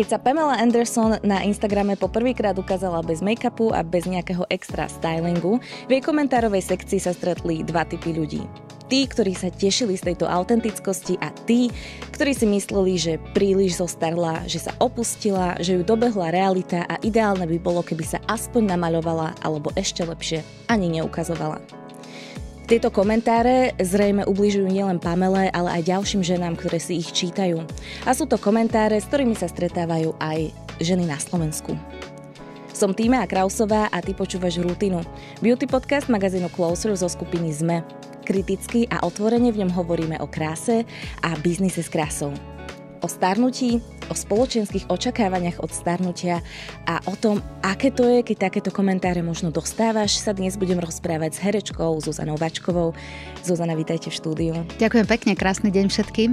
Keď sa Pamela Anderson na Instagrame poprvýkrát ukázala bez make-upu a bez nejakého extra stylingu, v jej komentárovej sekcii sa stretli dva typy ľudí. Tí, ktorí sa tešili z tejto autentickosti a tí, ktorí si mysleli, že príliš zostarla, že sa opustila, že ju dobehla realita a ideálne by bolo, keby sa aspoň namaľovala alebo ešte lepšie ani neukazovala. Tieto komentáre zrejme ubližujú nielen Pamele, ale aj ďalším ženám, ktoré si ich čítajú. A sú to komentáre, s ktorými sa stretávajú aj ženy na Slovensku. Som Týma Krausová a ty počúvaš Rutinu. Beauty podcast magazínu Closer zo skupiny ZME. Kriticky a otvorene v ňom hovoríme o kráse a biznise s krásou o starnutí, o spoločenských očakávaniach od starnutia a o tom, aké to je, keď takéto komentáre možno dostávaš, sa dnes budem rozprávať s herečkou Zuzanou Vačkovou. Zuzana, vítajte v štúdiu. Ďakujem pekne, krásny deň všetkým.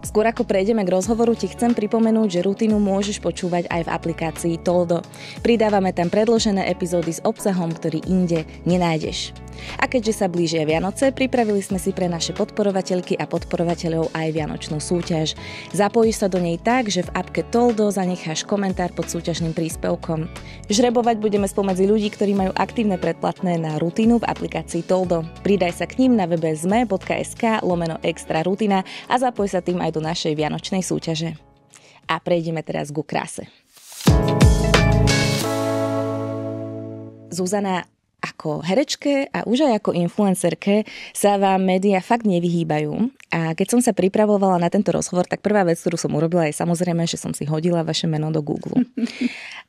Skôr ako prejdeme k rozhovoru, ti chcem pripomenúť, že rutinu môžeš počúvať aj v aplikácii Toldo. Pridávame tam predložené epizódy s obsahom, ktorý inde nenájdeš. A keďže sa blížia Vianoce, pripravili sme si pre naše podporovateľky a podporovateľov aj Vianočnú súťaž. Zapojíš sa do nej tak, že v appke Toldo zanecháš komentár pod súťažným príspevkom. Žrebovať budeme spomedzi ľudí, ktorí majú aktívne predplatné na rutinu v aplikácii Toldo. Pridaj sa k ním na webe zme.sk lomeno extra rutina a zapoj sa tým aj do našej vianočnej súťaže. A prejdeme teraz ku kráse. Zuzana, ako herečke a už aj ako influencerke sa vám médiá fakt nevyhýbajú. A keď som sa pripravovala na tento rozhovor, tak prvá vec, ktorú som urobila, je samozrejme, že som si hodila vaše meno do Google.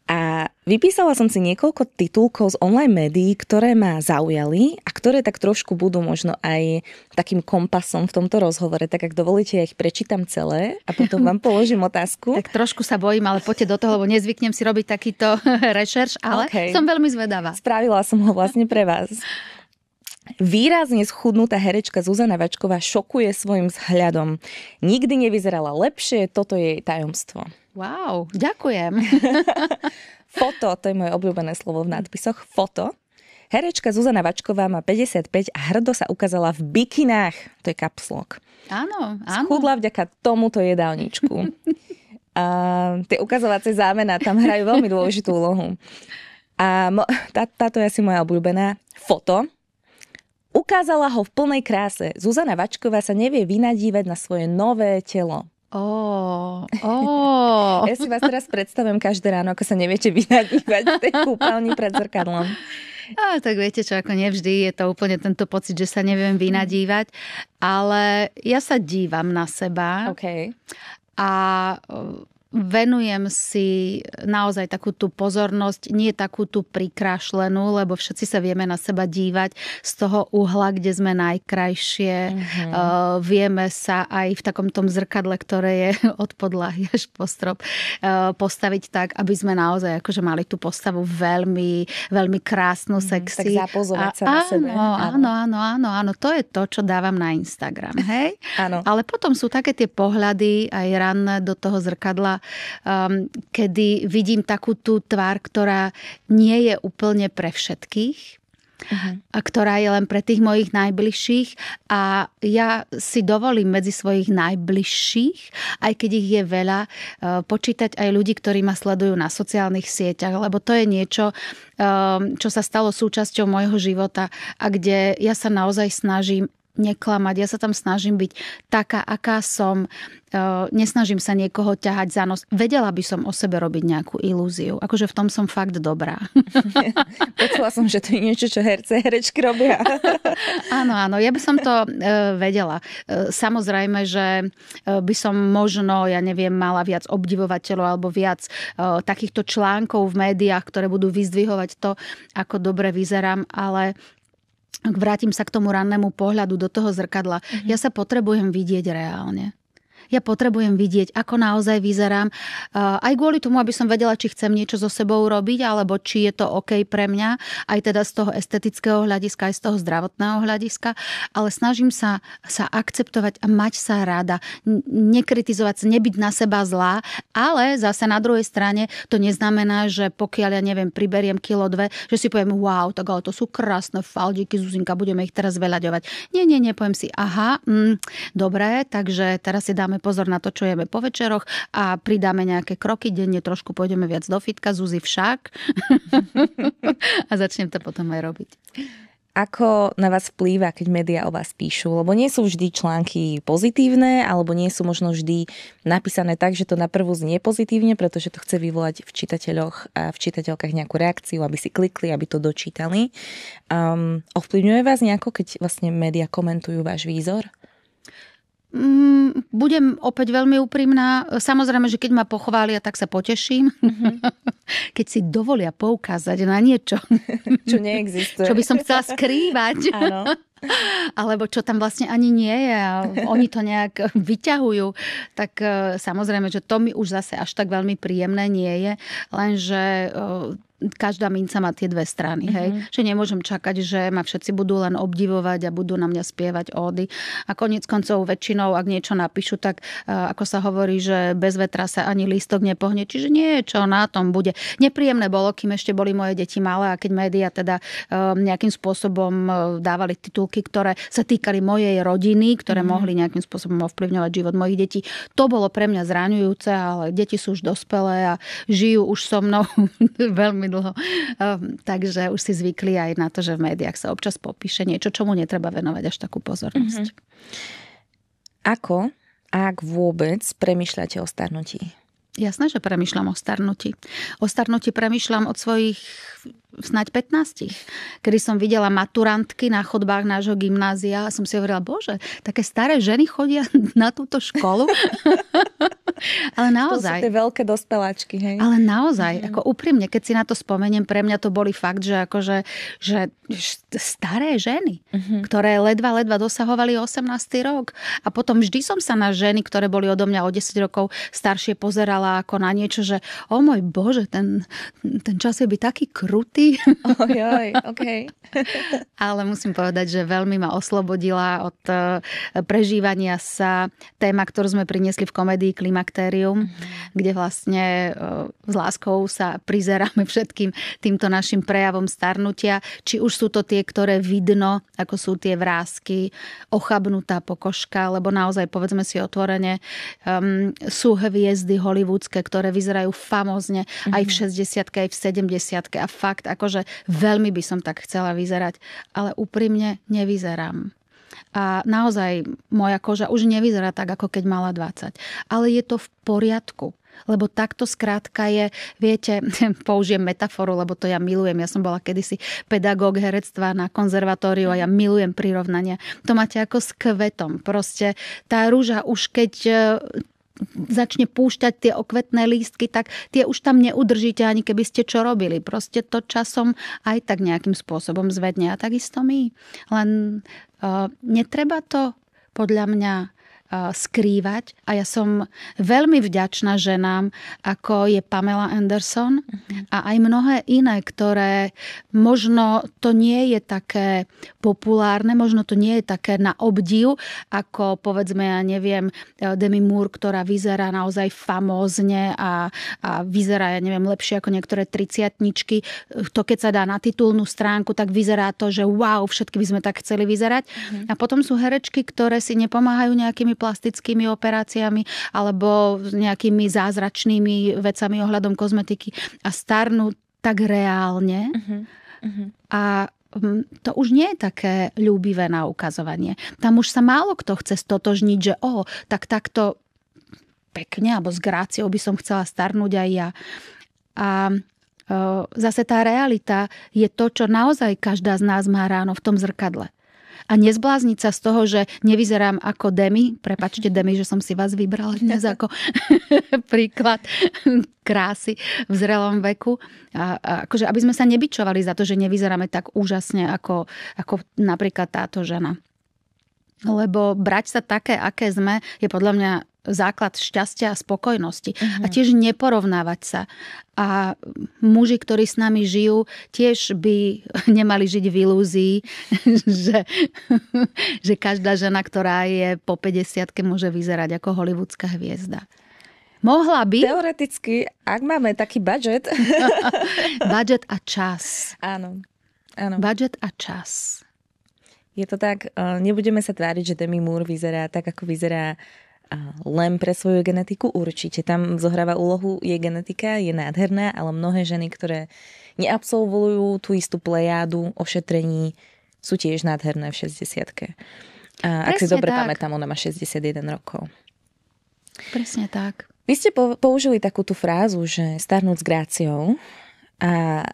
A vypísala som si niekoľko titulkov z online médií, ktoré ma zaujali a ktoré tak trošku budú možno aj takým kompasom v tomto rozhovore. Tak ak dovolíte, ja ich prečítam celé a potom vám položím otázku. tak trošku sa bojím, ale poďte do toho, lebo nezvyknem si robiť takýto rešerš, ale okay. som veľmi zvedavá. Spravila som ho vlastne pre vás. Výrazne schudnutá herečka Zuzana Vačková šokuje svojim vzhľadom. Nikdy nevyzerala lepšie, toto je jej tajomstvo. Wow, ďakujem. foto, to je moje obľúbené slovo v nadpisoch, foto. Herečka Zuzana Vačková má 55 a hrdo sa ukázala v bikinách. To je kapslok. Áno, áno. Schudla vďaka tomuto jedálničku. a tie ukazovacie zámena tam hrajú veľmi dôležitú úlohu. A mo- tá, táto je asi moja obľúbená. Foto. Ukázala ho v plnej kráse. Zuzana Vačková sa nevie vynadívať na svoje nové telo. Oh, oh. ja si vás teraz predstavujem každé ráno, ako sa neviete vynadívať v tej kúpeľni pred zrkadlom. A, tak viete čo, ako nevždy je to úplne tento pocit, že sa neviem vynadívať, ale ja sa dívam na seba. Okay. A venujem si naozaj takú tú pozornosť, nie takú tú prikrašlenú, lebo všetci sa vieme na seba dívať z toho uhla, kde sme najkrajšie. Mm-hmm. Uh, vieme sa aj v takom tom zrkadle, ktoré je od podlahy až po strop, uh, postaviť tak, aby sme naozaj akože mali tú postavu veľmi, veľmi krásnu, mhm, sexy. Mm, tak zapozovať a, sa na áno, sebe. Áno, áno, áno, áno. To je to, čo dávam na Instagram, hej? Áno. Ale potom sú také tie pohľady aj ranné do toho zrkadla, um, kedy vidím takú tú tvár, ktorá nie je úplne pre všetkých, Uh-huh. A ktorá je len pre tých mojich najbližších a ja si dovolím medzi svojich najbližších, aj keď ich je veľa, uh, počítať aj ľudí, ktorí ma sledujú na sociálnych sieťach, lebo to je niečo, um, čo sa stalo súčasťou môjho života a kde ja sa naozaj snažím neklamať. Ja sa tam snažím byť taká, aká som. E, nesnažím sa niekoho ťahať za nos. Vedela by som o sebe robiť nejakú ilúziu. Akože v tom som fakt dobrá. Počula som, že to je niečo, čo herce, herečky robia. áno, áno. Ja by som to e, vedela. E, samozrejme, že e, by som možno, ja neviem, mala viac obdivovateľov alebo viac e, takýchto článkov v médiách, ktoré budú vyzdvihovať to, ako dobre vyzerám, ale vrátim sa k tomu rannému pohľadu do toho zrkadla. Mm-hmm. Ja sa potrebujem vidieť reálne. Ja potrebujem vidieť, ako naozaj vyzerám. Eh, aj kvôli tomu, aby som vedela, či chcem niečo so sebou robiť, alebo či je to OK pre mňa, aj teda z toho estetického hľadiska, aj z toho zdravotného hľadiska. Ale snažím sa, sa akceptovať a mať sa rada. Nekritizovať sa, nebyť na seba zlá, ale zase na druhej strane to neznamená, že pokiaľ ja neviem, priberiem kilo dve, že si poviem, wow, tak ale to sú krásne faldíky, Zuzinka, budeme ich teraz veľaďovať. Nie, nie, nie, poviem si, aha, mm, dobre, takže teraz si dáme pozor na to, čo jeme po večeroch a pridáme nejaké kroky denne, trošku pôjdeme viac do fitka, Zuzi však. a začnem to potom aj robiť ako na vás vplýva, keď médiá o vás píšu? Lebo nie sú vždy články pozitívne, alebo nie sú možno vždy napísané tak, že to na prvú znie pozitívne, pretože to chce vyvolať v čitateľoch a v čitateľkách nejakú reakciu, aby si klikli, aby to dočítali. Um, ovplyvňuje vás nejako, keď vlastne médiá komentujú váš výzor? Mm, budem opäť veľmi úprimná. Samozrejme, že keď ma pochvália, tak sa poteším. Mm-hmm. Keď si dovolia poukázať na niečo, čo neexistuje. Čo by som chcela skrývať. Áno alebo čo tam vlastne ani nie je a oni to nejak vyťahujú, tak e, samozrejme, že to mi už zase až tak veľmi príjemné nie je, lenže e, každá minca má tie dve strany, hej. Mm-hmm. Že nemôžem čakať, že ma všetci budú len obdivovať a budú na mňa spievať ódy. A konec koncov väčšinou, ak niečo napíšu, tak e, ako sa hovorí, že bez vetra sa ani lístok nepohne, čiže niečo na tom bude. Nepríjemné bolo, kým ešte boli moje deti malé a keď médiá teda nejakým spôsobom dávali titul titulky, ktoré sa týkali mojej rodiny, ktoré mm. mohli nejakým spôsobom ovplyvňovať život mojich detí. To bolo pre mňa zraňujúce, ale deti sú už dospelé a žijú už so mnou veľmi dlho. Ehm, takže už si zvykli aj na to, že v médiách sa občas popíše niečo, čomu netreba venovať až takú pozornosť. Mm-hmm. Ako, ak vôbec, premyšľate o starnutí? Jasné, že premyšľam o starnutí. O starnutí premyšľam od svojich snáď 15, kedy som videla maturantky na chodbách nášho gymnázia a som si hovorila, bože, také staré ženy chodia na túto školu. Ale naozaj. To sú tie veľké dospeláčky, hej. Ale naozaj, mm. ako úprimne, keď si na to spomeniem, pre mňa to boli fakt, že akože, že staré ženy, mm-hmm. ktoré ledva, ledva dosahovali 18. rok. A potom vždy som sa na ženy, ktoré boli odo mňa o 10 rokov staršie, pozerala ako na niečo, že o môj bože, ten, ten čas je by taký krutý, Oj, oj, okay. Ale musím povedať, že veľmi ma oslobodila od e, prežívania sa téma, ktorú sme priniesli v komédii Klimakterium, mm kde vlastne e, s láskou sa prizeráme všetkým týmto našim prejavom starnutia. Či už sú to tie, ktoré vidno, ako sú tie vrázky, ochabnutá pokožka, lebo naozaj povedzme si otvorene, um, sú hviezdy hollywoodske, ktoré vyzerajú famozne mm aj v 60 mhm. aj v 70 a fakt akože veľmi by som tak chcela vyzerať, ale úprimne nevyzerám. A naozaj moja koža už nevyzerá tak, ako keď mala 20. Ale je to v poriadku. Lebo takto skrátka je, viete, použijem metaforu, lebo to ja milujem. Ja som bola kedysi pedagóg herectva na konzervatóriu a ja mhm. milujem prirovnania. To máte ako s kvetom. Proste tá rúža už keď e, začne púšťať tie okvetné lístky, tak tie už tam neudržíte ani keby ste čo robili. Proste to časom aj tak nejakým spôsobom zvedne a takisto my. Len uh, netreba to podľa mňa skrývať. A ja som veľmi vďačná ženám, ako je Pamela Anderson mhm. a aj mnohé iné, ktoré možno to nie je také populárne, možno to nie je také na obdiv, ako povedzme, ja neviem, e, Demi Moore, ktorá vyzerá naozaj famózne a, a vyzerá, ja neviem, lepšie ako niektoré triciatničky. To, keď sa dá na titulnú stránku, tak vyzerá to, že wow, všetky by sme tak chceli vyzerať. Mm. A potom sú herečky, ktoré si nepomáhajú nejakými plastickými operáciami alebo nejakými zázračnými vecami ohľadom kozmetiky a starnú tak reálne. Uh-huh. Uh-huh. A mm, to už nie je také ľúbivé na ukazovanie. Tam už sa málo kto chce stotožniť, že o, tak takto pekne alebo s gráciou by som chcela starnúť aj ja. A e, zase tá realita je to, čo naozaj každá z nás má ráno v tom zrkadle a nezblázniť sa z toho, že nevyzerám ako Demi. Prepačte Demi, že som si vás vybrala dnes ako príklad krásy v zrelom veku. A, a akože, aby sme sa nebičovali za to, že nevyzeráme tak úžasne ako, ako napríklad táto žena. Lebo brať sa také, aké sme, je podľa mňa základ šťastia a spokojnosti. Mm-hmm. A mhm. tiež neporovnávať sa. A muži, ktorí s nami žijú, tiež by nemali žiť v ilúzii, že, že každá žena, ktorá je po 50 môže vyzerať ako hollywoodska hviezda. Mohla by? Teoreticky, ak máme taký budget. budget a čas. Áno. Áno. Budget a čas. Je to tak, eh, nebudeme sa tváriť, že Demi Moore vyzerá tak, ako vyzerá len pre svoju genetiku, určite tam zohráva úlohu jej genetika, je nádherná, ale mnohé ženy, ktoré neabsolvujú tú istú plejádu ošetrení, sú tiež nádherné v 60 a ak si dobre tak. pamätám, ona má 61 rokov. Presne tak. Vy ste po- použili takú tú frázu, že starnúť s gráciou a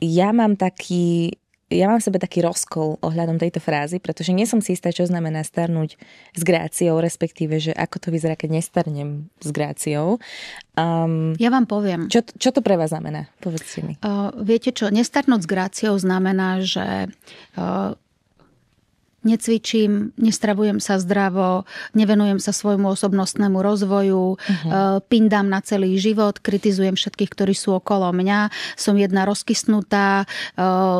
ja mám taký ja mám v sebe taký rozkol ohľadom tejto frázy, pretože nie som si istá, čo znamená starnúť s gráciou, respektíve, že ako to vyzerá, keď nestarnem s gráciou. Um, ja vám poviem. Čo, čo to pre vás znamená? si mi. Uh, viete čo, nestarnúť s gráciou znamená, že uh, necvičím, nestravujem sa zdravo, nevenujem sa svojmu osobnostnému rozvoju, uh-huh. pindám na celý život, kritizujem všetkých, ktorí sú okolo mňa, som jedna rozkysnutá, eh,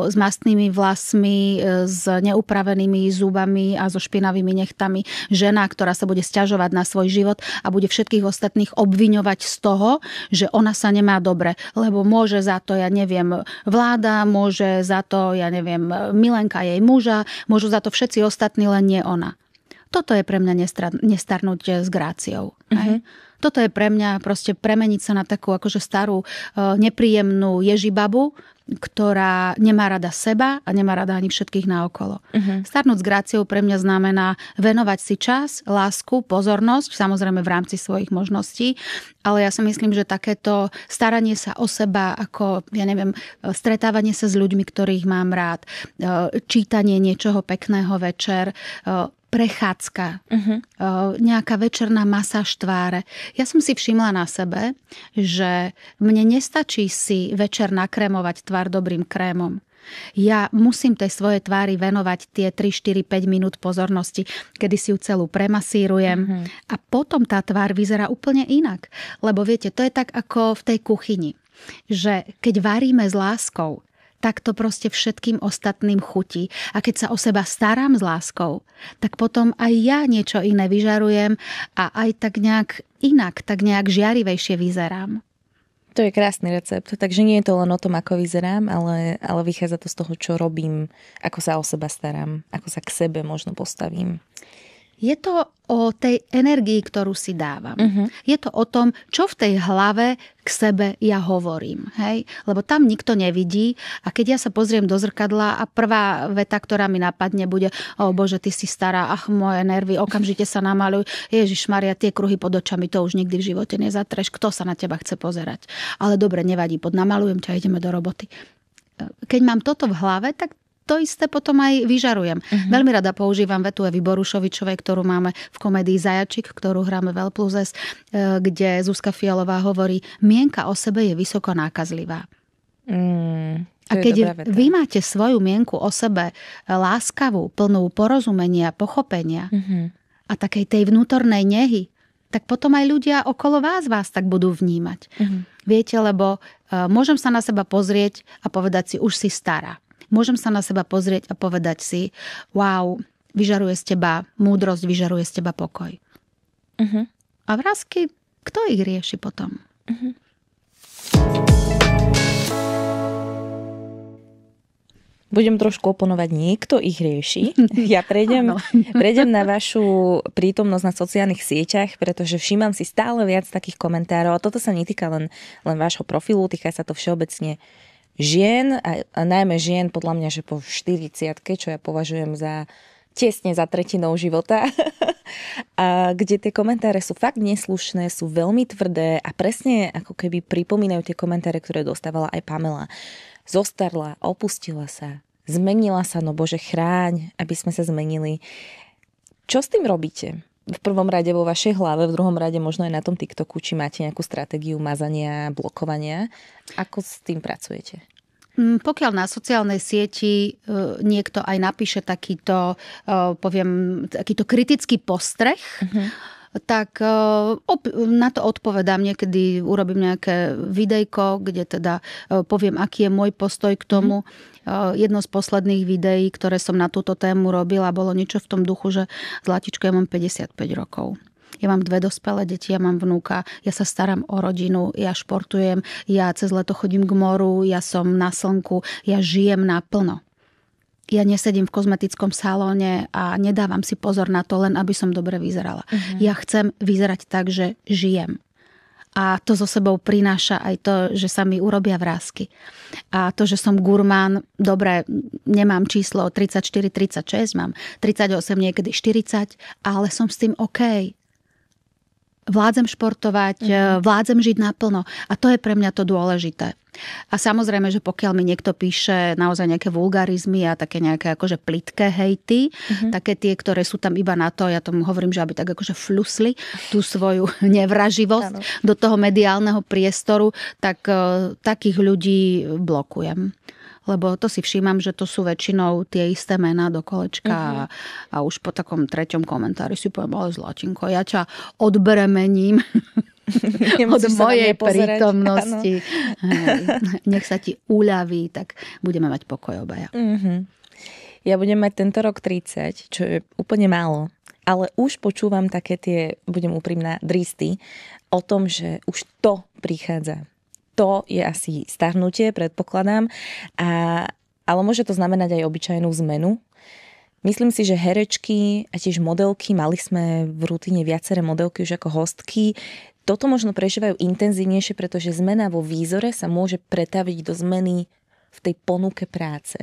s mastnými vlasmi, eh, s neupravenými zubami a so špinavými nechtami žena, ktorá sa bude sťažovať na svoj život a bude všetkých ostatných obviňovať z toho, že ona sa nemá dobre, lebo môže za to, ja neviem, vláda, môže za to, ja neviem, Milenka jej muža, môžu za to všetci všetci ostatní, len nie ona. Toto je pre mňa nestra- nestarnúť eh, s gráciou. Mm-hmm. Toto je pre mňa proste premeniť sa na takú akože starú, eh, nepríjemnú ježibabu, ktorá nemá rada seba a nemá rada ani všetkých naokolo. Uh-huh. Starnúť s gráciou pre mňa znamená venovať si čas, lásku, pozornosť, samozrejme v rámci svojich možností, ale ja si myslím, že takéto staranie sa o seba, ako, ja neviem, stretávanie sa s ľuďmi, ktorých mám rád, e, čítanie niečoho pekného večer, e, prechádzka, uh-huh. nejaká večerná masáž tváre. Ja som si všimla na sebe, že mne nestačí si večer nakrémovať tvár dobrým krémom. Ja musím tej svojej tvári venovať tie 3, 4, 5 minút pozornosti, kedy si ju celú premasírujem uh-huh. a potom tá tvár vyzerá úplne inak. Lebo viete, to je tak ako v tej kuchyni, že keď varíme s láskou, tak to proste všetkým ostatným chutí. A keď sa o seba starám s láskou, tak potom aj ja niečo iné vyžarujem a aj tak nejak inak, tak nejak žiarivejšie vyzerám. To je krásny recept. Takže nie je to len o tom, ako vyzerám, ale, ale vychádza to z toho, čo robím, ako sa o seba starám, ako sa k sebe možno postavím. Je to o tej energii, ktorú si dávam. Uh-huh. Je to o tom, čo v tej hlave k sebe ja hovorím. Hej? Lebo tam nikto nevidí a keď ja sa pozriem do zrkadla a prvá veta, ktorá mi napadne, bude o bože, ty si stará, ach moje nervy, okamžite sa namaluj. Ježiš Maria, tie kruhy pod očami, to už nikdy v živote nezatreš. Kto sa na teba chce pozerať? Ale dobre, nevadí, podnamalujem ťa, ideme do roboty. Keď mám toto v hlave, tak to isté potom aj vyžarujem. Uh-huh. Veľmi rada používam vetu Evy Borušovičovej, ktorú máme v komedii Zajačik, ktorú hráme v plus e, kde Zuzka Fialová hovorí, mienka o sebe je vysoko nákazlivá. Mm, a keď vy máte svoju mienku o sebe láskavú, plnú porozumenia, pochopenia uh-huh. a takej tej vnútornej nehy, tak potom aj ľudia okolo vás vás tak budú vnímať. Uh-huh. Viete, lebo uh, môžem sa na seba pozrieť a povedať si, už si stará Môžem sa na seba pozrieť a povedať si, wow, vyžaruje z teba múdrosť, vyžaruje z teba pokoj. Uh-huh. A vrázky, kto ich rieši potom? Uh-huh. Budem trošku oponovať, niekto ich rieši. Ja prejdem, prejdem na vašu prítomnosť na sociálnych sieťach, pretože všímam si stále viac takých komentárov. A toto sa netýka len, len vášho profilu, týka sa to všeobecne žien, a, a najmä žien podľa mňa, že po 40 čo ja považujem za tesne za tretinou života, a kde tie komentáre sú fakt neslušné, sú veľmi tvrdé a presne ako keby pripomínajú tie komentáre, ktoré dostávala aj Pamela. Zostarla, opustila sa, zmenila sa, no bože chráň, aby sme sa zmenili. Čo s tým robíte? v prvom rade vo vašej hlave, v druhom rade možno aj na tom TikToku, či máte nejakú stratégiu mazania, blokovania. Ako s tým pracujete? Mm, pokiaľ na sociálnej sieti e, niekto aj napíše takýto, e, poviem, takýto kritický postreh, uh-huh tak e, na to odpovedám. Niekedy urobím nejaké videjko, kde teda e, poviem, aký je môj postoj k tomu. Mm. Jedno z posledných videí, ktoré som na túto tému robila, bolo niečo v tom duchu, že Zlatičko, ja mám 55 rokov. Ja mám dve dospelé deti, ja mám vnúka, ja sa starám o rodinu, ja športujem, ja cez leto chodím k moru, ja som na slnku, ja žijem naplno ja nesedím v kozmetickom salóne a nedávam si pozor na to, len aby som dobre vyzerala. Uh-huh. Ja chcem vyzerať tak, že žijem. A to so sebou prináša aj to, že sa mi urobia vrázky. A to, že som gurmán, dobre, nemám číslo 34-36, mám 38, niekedy 40, ale som s tým OK vládzem športovať, mm-hmm. vládzem žiť naplno. A to je pre mňa to dôležité. A samozrejme, že pokiaľ mi niekto píše naozaj nejaké vulgarizmy a také nejaké akože plitké hejty, mm-hmm. také tie, ktoré sú tam iba na to, ja tomu hovorím, že aby tak akože flusli tú svoju nevraživosť ano. do toho mediálneho priestoru, tak eh, takých ľudí blokujem lebo to si všímam, že to sú väčšinou tie isté mená do kolečka mm-hmm. a, mhm. a už po takom treťom komentári si poviem, ale Zlatinko, ja ťa odbremením od mojej prítomnosti. Hej, nech sa ti uľaví, tak budeme mať pokoj obaja. Mm-hmm. Ja budem mať tento rok 30, čo je úplne málo. Ale už počúvam také tie, budem úprimná, dristy o tom, že už to prichádza to je asi starnutie, predpokladám. A, ale môže to znamenať aj obyčajnú zmenu. Myslím si, že herečky a tiež modelky, mali sme v rutine viaceré modelky už ako hostky, toto možno prežívajú intenzívnejšie, pretože zmena vo výzore sa môže pretaviť do zmeny v tej ponuke práce.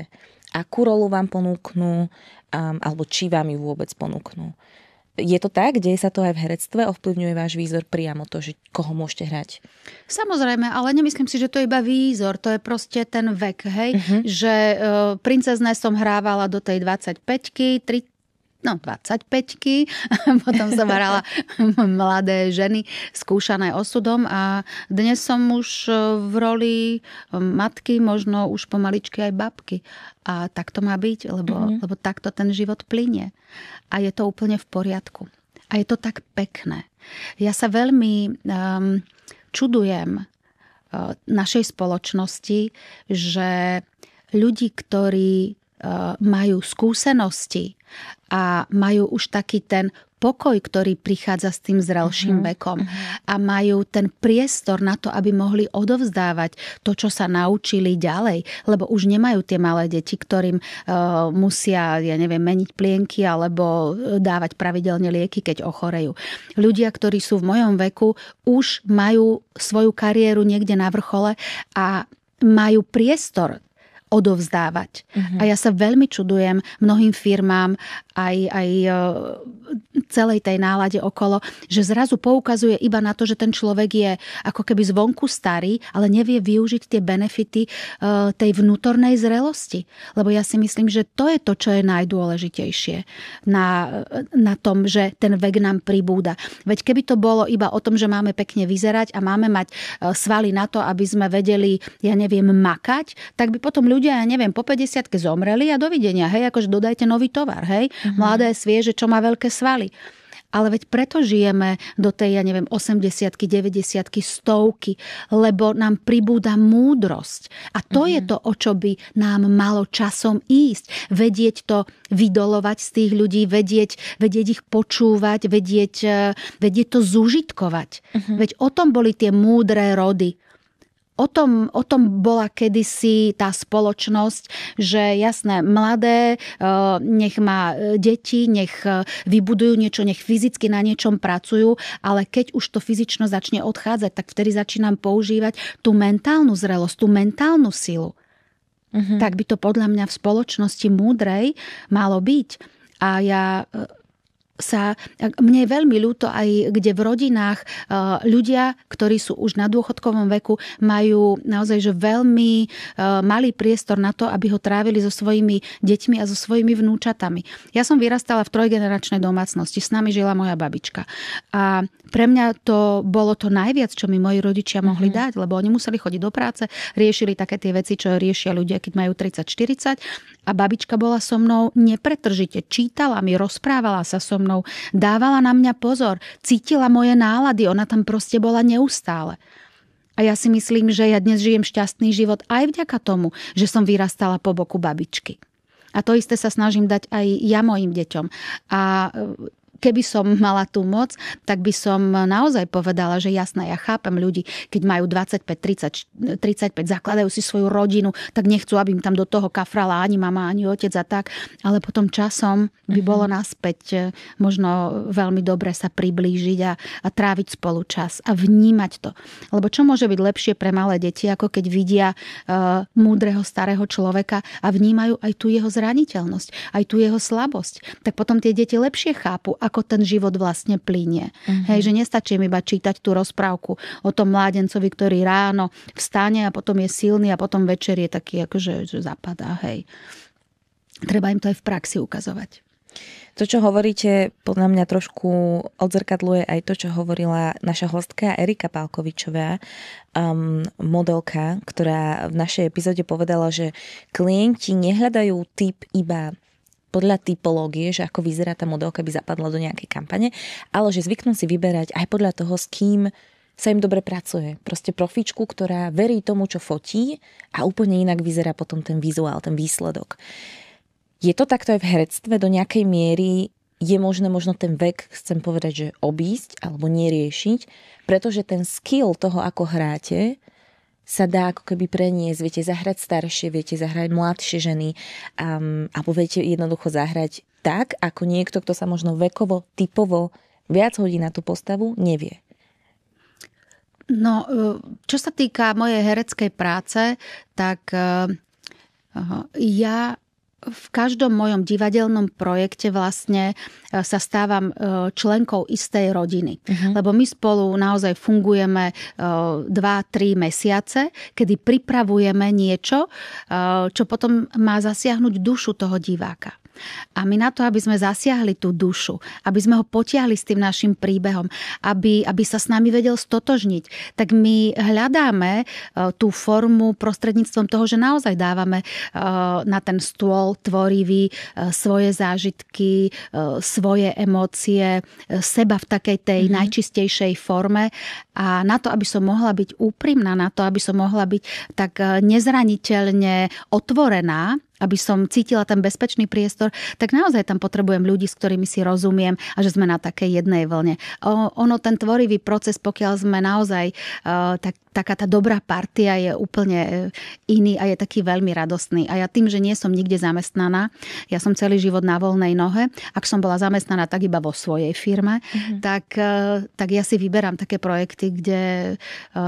Akú rolu vám ponúknú, um, alebo či vám ju vôbec ponúknú. Je to tak? Deje sa to aj v herectve? Ovplyvňuje váš výzor priamo to, že koho môžete hrať? Samozrejme, ale nemyslím si, že to je iba výzor. To je proste ten vek, hej? Uh-huh. Že uh, e, princezné som hrávala do tej 25 30 no 25 potom som hrala mladé ženy skúšané osudom a dnes som už e, v roli e, matky, možno už pomaličky aj babky. A tak to má byť, lebo, mm-hmm. lebo takto ten život plinie. A je to úplne v poriadku. A je to tak pekné. Ja sa veľmi um, čudujem uh, našej spoločnosti, že ľudí, ktorí uh, majú skúsenosti, a majú už taký ten pokoj, ktorý prichádza s tým zrelším mm-hmm. vekom mhm. a majú ten priestor na to, aby mohli odovzdávať to, čo sa naučili ďalej, lebo už nemajú tie malé deti, ktorým e, musia, ja neviem, meniť plienky alebo e, dávať pravidelne lieky, keď ochorejú. Ľudia, ktorí sú v mojom veku, už majú svoju kariéru niekde na vrchole a majú priestor odovzdávať. Mm-hmm. A ja sa veľmi čudujem mnohým firmám aj, aj e, celej tej nálade okolo, že zrazu poukazuje iba na to, že ten človek je ako keby zvonku starý, ale nevie využiť tie benefity e, tej vnútornej zrelosti. Lebo ja si myslím, že to je to, čo je najdôležitejšie na, na tom, že ten vek nám pribúda. Veď keby to bolo iba o tom, že máme pekne vyzerať a máme mať e, svaly na to, aby sme vedeli, ja neviem, makať, tak by potom ľudia ľudia, ja neviem, po 50 zomreli a dovidenia, hej, akože dodajte nový tovar, hej, mm-hmm. mladé, svieže, čo má veľké svaly. Ale veď preto žijeme do tej, ja neviem, 80 90 stovky, lebo nám pribúda múdrosť. A to mm-hmm. je mhm. to, o čo by nám malo časom ísť. Vedieť to vydolovať z tých ľudí, vedieť, vedieť ich počúvať, vedieť, eh, vedieť to zúžitkovať. Mm-hmm. Veď o tom boli tie múdre rody. O tom, o tom bola kedysi tá spoločnosť, že jasné, mladé, e, nech má e, deti, nech e, vybudujú niečo, nech fyzicky na niečom pracujú, ale keď už to fyzično začne odchádzať, tak vtedy začínam používať tú mentálnu zrelosť, tú mentálnu silu. Mm-hmm. Tak by to podľa mňa v spoločnosti múdrej malo byť. A ja sa, mne je veľmi ľúto aj, kde v rodinách e, ľudia, ktorí sú už na dôchodkovom veku, majú naozaj že veľmi e, malý priestor na to, aby ho trávili so svojimi deťmi a so svojimi vnúčatami. Ja som vyrastala v trojgeneračnej domácnosti, s nami žila moja babička. A pre mňa to bolo to najviac, čo mi moji rodičia mhm. mohli mm-hmm. dať, lebo oni museli chodiť do práce, riešili také tie veci, čo riešia ľudia, keď majú 30-40 a babička bola so mnou nepretržite, čítala mi, rozprávala sa so mnou, dávala na mňa pozor, cítila moje nálady, ona tam proste bola neustále. A ja si myslím, že ja dnes žijem šťastný život aj vďaka tomu, že som vyrastala po boku babičky. A to isté sa snažím dať aj ja mojim deťom. A keby som mala tú moc, tak by som naozaj povedala, že jasné, ja chápem ľudí, keď majú 25, 30, 35, zakladajú si svoju rodinu, tak nechcú, aby im tam do toho kafrala ani mama, ani otec a tak, ale potom časom by mhm. bolo naspäť e, možno veľmi dobre sa priblížiť a, a tráviť spolu čas a vnímať to. Lebo čo môže byť lepšie pre malé deti, ako keď vidia uh, múdreho starého človeka a vnímajú aj tú jeho zraniteľnosť, aj tú jeho slabosť. Tak potom tie deti lepšie chápu, ako ako ten život vlastne plinie. Mm-hmm. Hej, že nestačí mi iba čítať tú rozprávku o tom mládencovi, ktorý ráno vstane a potom je silný a potom večer je taký, akože že zapadá. Hej. Treba im to aj v praxi ukazovať. To, čo hovoríte, podľa mňa trošku odzrkadluje aj to, čo hovorila naša hostka Erika Pálkovičová, um, modelka, ktorá v našej epizóde povedala, že klienti nehľadajú typ iba podľa typológie, že ako vyzerá tá modelka, by zapadla do nejakej kampane, ale že zvyknú si vyberať aj podľa toho, s kým sa im dobre pracuje. Proste profičku, ktorá verí tomu, čo fotí a úplne inak vyzerá potom ten vizuál, ten výsledok. Je to takto aj v herectve do nejakej miery je možné možno ten vek, chcem povedať, že obísť alebo neriešiť, pretože ten skill toho, ako hráte, sa dá ako keby preniesť, viete zahrať staršie, viete zahrať mladšie ženy um, alebo viete jednoducho zahrať tak, ako niekto, kto sa možno vekovo, typovo viac hodí na tú postavu, nevie. No, e, čo sa týka mojej hereckej práce, tak e, ja v každom mojom divadelnom projekte vlastne e, sa stávam e, členkou istej rodiny. Uh-huh. Lebo my spolu naozaj fungujeme 2-3 e, mesiace, kedy pripravujeme niečo, čo potom má zasiahnuť dušu toho diváka. A my na to, aby sme zasiahli tú dušu, aby sme ho potiahli s tým našim príbehom, aby, aby sa s nami vedel stotožniť, tak my hľadáme e, tú formu prostredníctvom toho, že naozaj dávame e, na ten stôl tvorivý e, svoje zážitky, svoje emócie, seba v takej tej mm-hmm. najčistejšej forme a na to, aby som mohla byť úprimná, na to, aby som mohla byť tak nezraniteľne otvorená, aby som cítila ten bezpečný priestor, tak naozaj tam potrebujem ľudí, s ktorými si rozumiem a že sme na takej jednej vlne. O, ono, ten tvorivý proces, pokiaľ sme naozaj uh, tak taká tá dobrá partia je úplne e, iný a je taký veľmi radostný. A ja tým, že nie som nikde zamestnaná, ja som celý život na voľnej nohe, ak som bola zamestnaná tak iba vo svojej firme, mm-hmm. tak, e, tak ja si vyberám také projekty, kde e,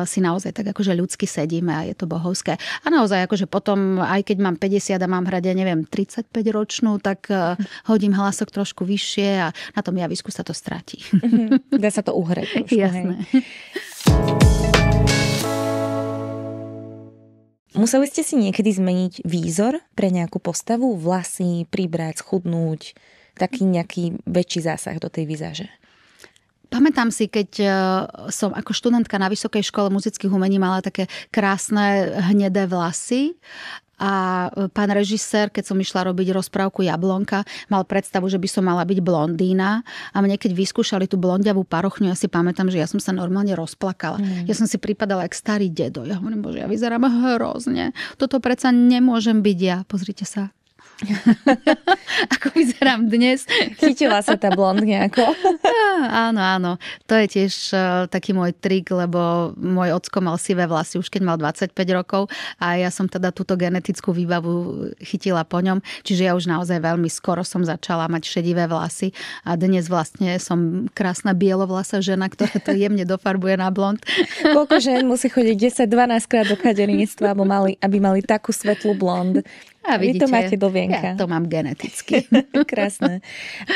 si naozaj tak akože ľudsky sedíme a je to bohovské. A naozaj akože potom, aj keď mám 50 a mám hrade, neviem, 35 ročnú, tak hodím hlasok trošku vyššie a na tom javisku sa to stratí. Mm-hmm. Dá sa to uhrať. Trošku, Jasné. Hej. Museli ste si niekedy zmeniť výzor pre nejakú postavu, vlasy, pribrať, schudnúť, taký nejaký väčší zásah do tej výzaže. Pamätám si, keď e, som ako študentka na Vysokej škole muzických umení mala také krásne hnedé vlasy a e, pán režisér, keď som išla robiť rozprávku Jablonka, mal predstavu, že by som mala byť blondína a mne keď vyskúšali tú blondiavú parochňu, ja si pamätám, že ja som sa normálne rozplakala. Mm. Ja som si pripadala jak starý dedo. Ja hovorím, bože, ja vyzerám hrozne. Toto predsa nemôžem byť ja. Pozrite sa, Ako vyzerám dnes. Chytila sa tá blond nejako. áno, áno. To je tiež e, taký môj trik, lebo môj ocko mal sivé vlasy už keď mal 25 rokov a ja som teda túto genetickú výbavu chytila po ňom. Čiže ja už naozaj veľmi skoro som začala mať šedivé vlasy a dnes vlastne som krásna bielovlasa žena, ktorá to jemne dofarbuje na blond. Koľko žen musí chodiť 10-12 krát do kaderníctva, aby mali, aby mali takú svetlú blond. A vidíte, Vy to máte do vienka. Ja to mám geneticky. Krásne.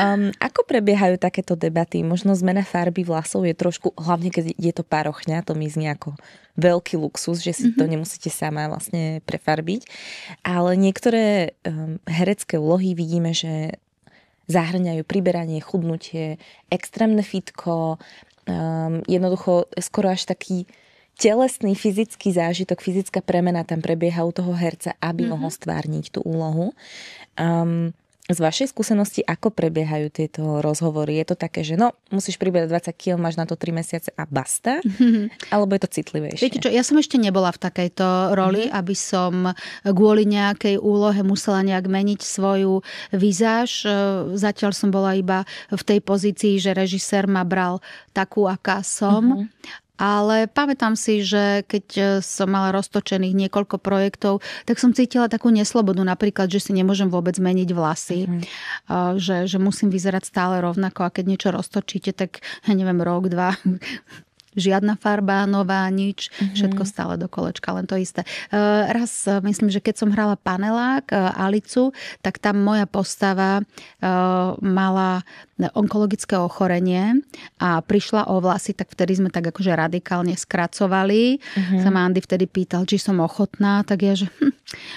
Um, ako prebiehajú takéto debaty? Možno zmena farby vlasov je trošku, hlavne keď je to parochňa, to mi znie ako veľký luxus, že si mm-hmm. to mhm. nemusíte sama vlastne prefarbiť. Ale niektoré um, herecké úlohy vidíme, že zahrňajú priberanie, chudnutie, extrémne fitko, um, jednoducho skoro až taký telesný fyzický zážitok, fyzická premena tam prebieha u toho herca, aby mm-hmm. mohol stvárniť tú úlohu. Um, z vašej skúsenosti, ako prebiehajú tieto rozhovory? Je to také, že no, musíš priberať 20 kg, máš na to 3 mesiace a basta? Mm-hmm. Alebo je to citlivejšie? Viete čo, ja som ešte nebola v takejto roli, mm-hmm. aby som kvôli nejakej úlohe musela nejak meniť svoju vizáž. E, zatiaľ som bola iba v tej pozícii, že režisér ma bral takú, aká som. Mm-hmm ale pamätám si, že keď e, som mala roztočených niekoľko projektov, tak som cítila takú neslobodu, napríklad, že si nemôžem vôbec meniť vlasy, mm. že, že musím vyzerať stále rovnako a keď niečo roztočíte, tak neviem, rok, dva, žiadna farba nová, nič, mm-hmm. všetko stále do kolečka, len to isté. E, raz e, myslím, že keď som hrala panelák e, Alicu, tak tam moja postava mala onkologické ochorenie a prišla o vlasy, tak vtedy sme tak akože radikálne skracovali. Mm-hmm. Sa ma Andy vtedy pýtal, či som ochotná, tak ja, že hm,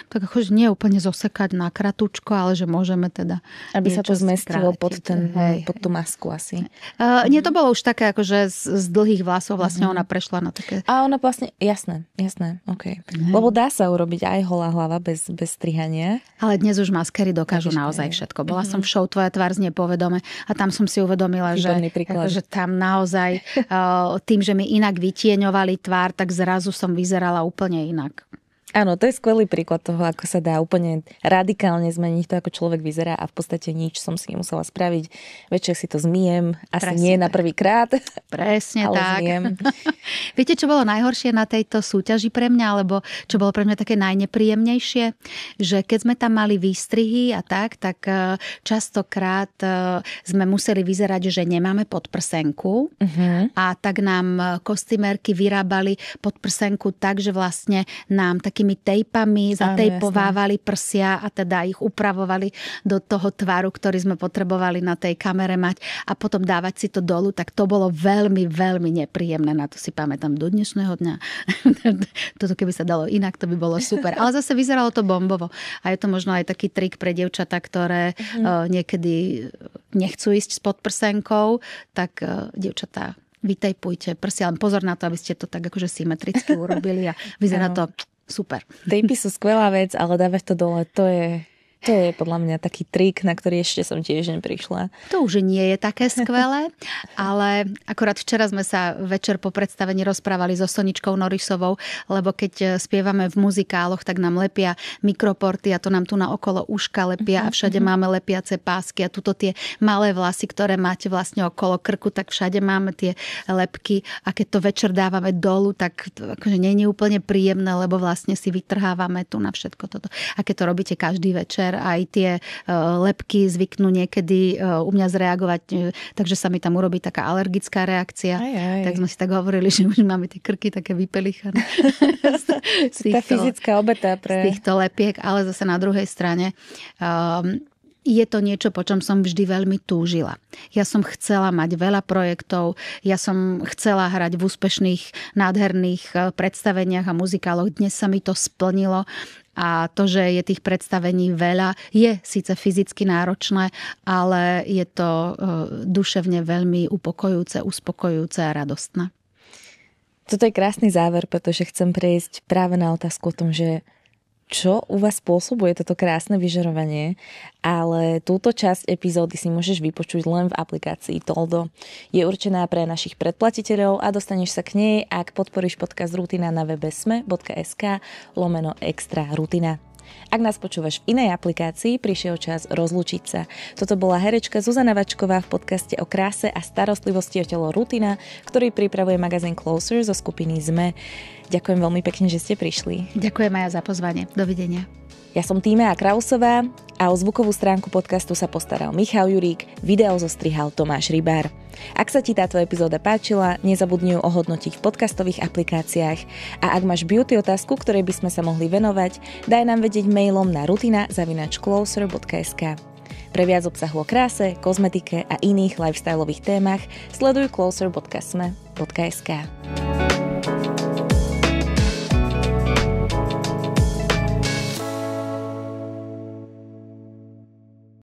tak akože nie úplne zosekať na kratučko, ale že môžeme teda Aby sa to zmestilo pod, ten, hej, pod tú masku asi. Uh, nie, to mhm. bolo už také akože z, z dlhých vlasov so vlastne mm-hmm. ona prešla na také... A ona vlastne, jasné, jasné, OK. mm Lebo dá sa urobiť aj holá hlava bez, bez strihania. Ale dnes už maskery dokážu Takže, naozaj všetko. Bola mm-hmm. som v mhm. show Tvoja tvár z nepovedome a tam som si uvedomila, že, že tam naozaj eh, tým, že mi inak vytieňovali tvár, tak zrazu som vyzerala úplne inak. Áno, to je skvelý príklad toho, ako sa dá úplne radikálne zmeniť to, ako človek vyzerá a v podstate nič som si nemusela spraviť. Večer si to zmiem, asi Presne nie tak. na prvý krát. Presne ale tak. Zmiem. Viete, čo bolo najhoršie na tejto súťaži pre mňa, alebo čo bolo pre mňa také najnepríjemnejšie? Že keď sme tam mali výstrihy a tak, tak e, častokrát e, sme museli vyzerať, že nemáme podprsenku uh-huh. a tak nám e, kostýmerky vyrábali podprsenku tak, že vlastne nám taký nejakými tejpami, zatejpovávali prsia a teda ich upravovali do toho tvaru, ktorý sme potrebovali na tej kamere mať a potom dávať si to dolu, tak to bolo veľmi, veľmi nepríjemné. Na to si pamätám do dnešného dňa. Toto keby sa dalo inak, to by bolo super. Ale zase vyzeralo to bombovo. A je to možno aj taký trik pre dievčatá, ktoré mm-hmm. niekedy nechcú ísť s podprsenkou, tak eh, dievčatá vytejpujte prsia, len pozor na to, aby ste to tak akože symetricky urobili a vyzerá to super. Tejpy sú skvelá vec, ale dávať to dole, to je to je podľa mňa taký trik, na ktorý ešte som tiež neprišla. To už nie je také skvelé, ale akorát včera sme sa večer po predstavení rozprávali so Soničkou Norisovou, lebo keď eh, spievame v muzikáloch, tak nám lepia mikroporty a to nám tu na okolo uška lepia a mhm, všade mhm. máme lepiace pásky a tuto tie malé vlasy, ktoré máte vlastne okolo krku, tak všade máme tie lepky a keď to večer dávame dolu, tak to akože nie je úplne príjemné, lebo vlastne si vytrhávame tu na všetko toto. A keď to robíte každý večer, super, aj tie e, lepky zvyknú niekedy e, u mňa zreagovať, e, takže sa mi tam urobí taká alergická reakcia. Aj, aj. Tak sme si tak hovorili, že už máme tie krky také vypelichané. z týchto, tá fyzická obeta pre... Z týchto lepiek, ale zase na druhej strane um, je to niečo, po čom som vždy veľmi túžila. Ja som chcela mať veľa projektov, ja som chcela hrať v úspešných, nádherných predstaveniach a muzikáloch. Dnes sa mi to splnilo a to, že je tých predstavení veľa, je síce fyzicky náročné, ale je to e, duševne veľmi upokojujúce, uspokojujúce a radostné. Toto je krásny záver, pretože chcem prejsť práve na otázku o tom, že čo u vás spôsobuje toto krásne vyžarovanie, ale túto časť epizódy si môžeš vypočuť len v aplikácii Toldo. Je určená pre našich predplatiteľov a dostaneš sa k nej, ak podporíš podcast Rutina na webe sme.sk lomeno extra rutina. Ak nás počúvaš v inej aplikácii, prišiel čas rozlučiť sa. Toto bola herečka Zuzana Vačková v podcaste o kráse a starostlivosti o telo Rutina, ktorý pripravuje magazín Closer zo skupiny ZME. Ďakujem veľmi pekne, že ste prišli. Ďakujem aj za pozvanie. Dovidenia. Ja som Týmea Krausová a o zvukovú stránku podcastu sa postaral Michal Jurík, video zostrihal Tomáš Rybár. Ak sa ti táto epizóda páčila, nezabudni ju ohodnotiť v podcastových aplikáciách a ak máš beauty otázku, ktorej by sme sa mohli venovať, daj nám vedieť mailom na rutina.closer.sk Pre viac obsahu o kráse, kozmetike a iných lifestyleových témach sleduj closer.sme.sk Thank you